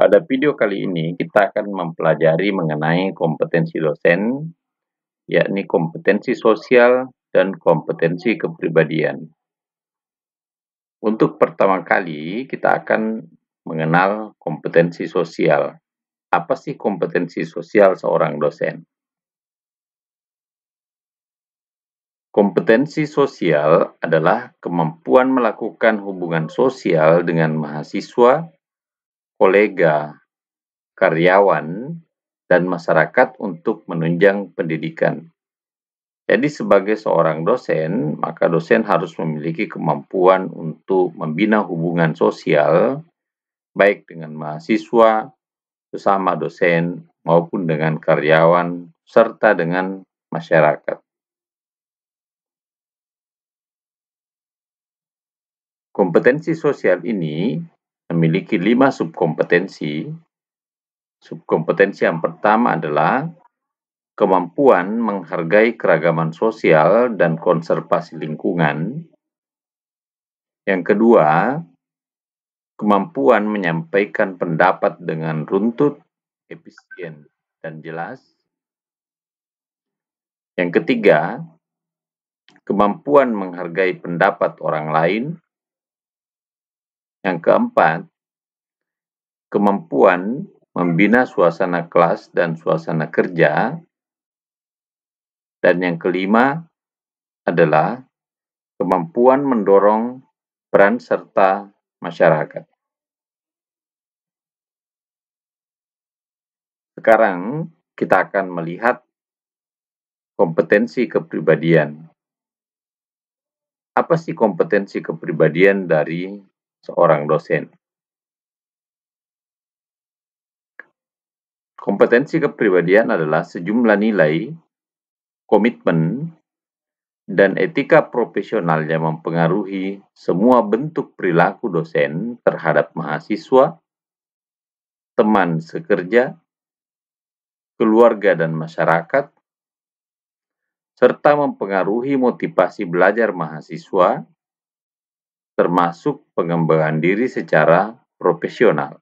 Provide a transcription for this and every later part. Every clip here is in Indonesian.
Pada video kali ini kita akan mempelajari mengenai kompetensi dosen, yakni kompetensi sosial dan kompetensi kepribadian. Untuk pertama kali kita akan mengenal kompetensi sosial. Apa sih kompetensi sosial seorang dosen? Kompetensi sosial adalah kemampuan melakukan hubungan sosial dengan mahasiswa kolega, karyawan, dan masyarakat untuk menunjang pendidikan. Jadi sebagai seorang dosen, maka dosen harus memiliki kemampuan untuk membina hubungan sosial baik dengan mahasiswa, sesama dosen maupun dengan karyawan serta dengan masyarakat. Kompetensi sosial ini memiliki lima subkompetensi. Subkompetensi yang pertama adalah kemampuan menghargai keragaman sosial dan konservasi lingkungan. Yang kedua, kemampuan menyampaikan pendapat dengan runtut, efisien, dan jelas. Yang ketiga, kemampuan menghargai pendapat orang lain yang keempat, kemampuan membina suasana kelas dan suasana kerja. Dan yang kelima adalah kemampuan mendorong peran serta masyarakat. Sekarang kita akan melihat kompetensi kepribadian. Apa sih kompetensi kepribadian dari seorang dosen. Kompetensi kepribadian adalah sejumlah nilai, komitmen, dan etika profesional yang mempengaruhi semua bentuk perilaku dosen terhadap mahasiswa, teman sekerja, keluarga, dan masyarakat, serta mempengaruhi motivasi belajar mahasiswa termasuk pengembangan diri secara profesional.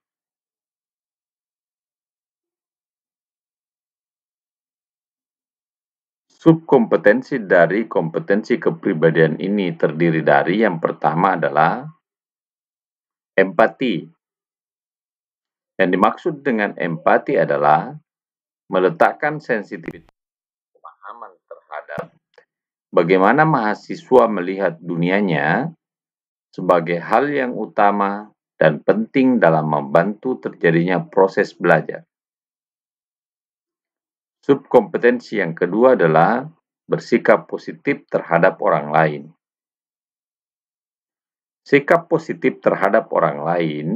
Subkompetensi dari kompetensi kepribadian ini terdiri dari yang pertama adalah empati. Yang dimaksud dengan empati adalah meletakkan sensitivitas pemahaman terhadap bagaimana mahasiswa melihat dunianya sebagai hal yang utama dan penting dalam membantu terjadinya proses belajar. Subkompetensi yang kedua adalah bersikap positif terhadap orang lain. Sikap positif terhadap orang lain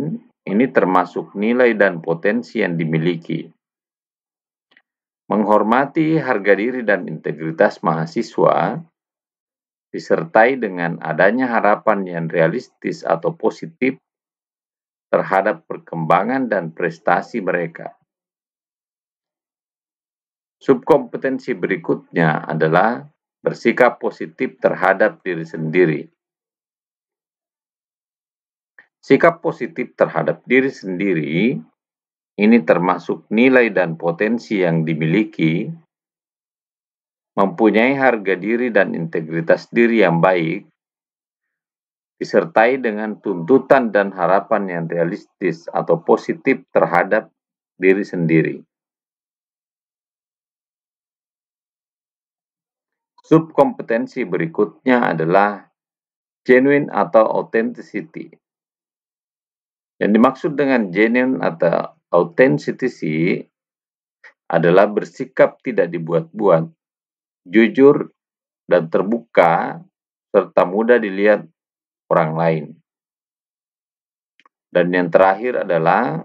ini termasuk nilai dan potensi yang dimiliki. Menghormati harga diri dan integritas mahasiswa disertai dengan adanya harapan yang realistis atau positif terhadap perkembangan dan prestasi mereka. Subkompetensi berikutnya adalah bersikap positif terhadap diri sendiri. Sikap positif terhadap diri sendiri ini termasuk nilai dan potensi yang dimiliki mempunyai harga diri dan integritas diri yang baik, disertai dengan tuntutan dan harapan yang realistis atau positif terhadap diri sendiri. Subkompetensi berikutnya adalah genuine atau authenticity. Yang dimaksud dengan genuine atau authenticity adalah bersikap tidak dibuat-buat, jujur, dan terbuka, serta mudah dilihat orang lain. Dan yang terakhir adalah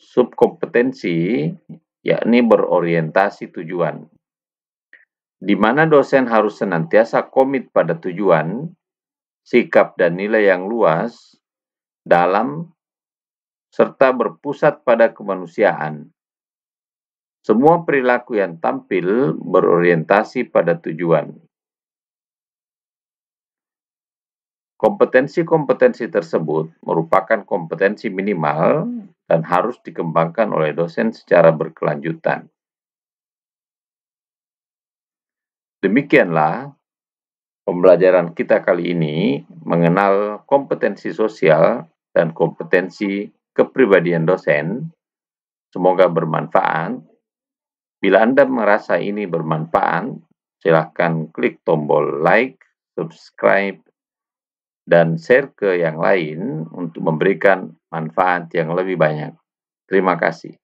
subkompetensi, yakni berorientasi tujuan. Di mana dosen harus senantiasa komit pada tujuan, sikap dan nilai yang luas, dalam, serta berpusat pada kemanusiaan, semua perilaku yang tampil berorientasi pada tujuan. Kompetensi-kompetensi tersebut merupakan kompetensi minimal dan harus dikembangkan oleh dosen secara berkelanjutan. Demikianlah pembelajaran kita kali ini mengenal kompetensi sosial dan kompetensi kepribadian dosen. Semoga bermanfaat Bila Anda merasa ini bermanfaat, silahkan klik tombol like, subscribe, dan share ke yang lain untuk memberikan manfaat yang lebih banyak. Terima kasih.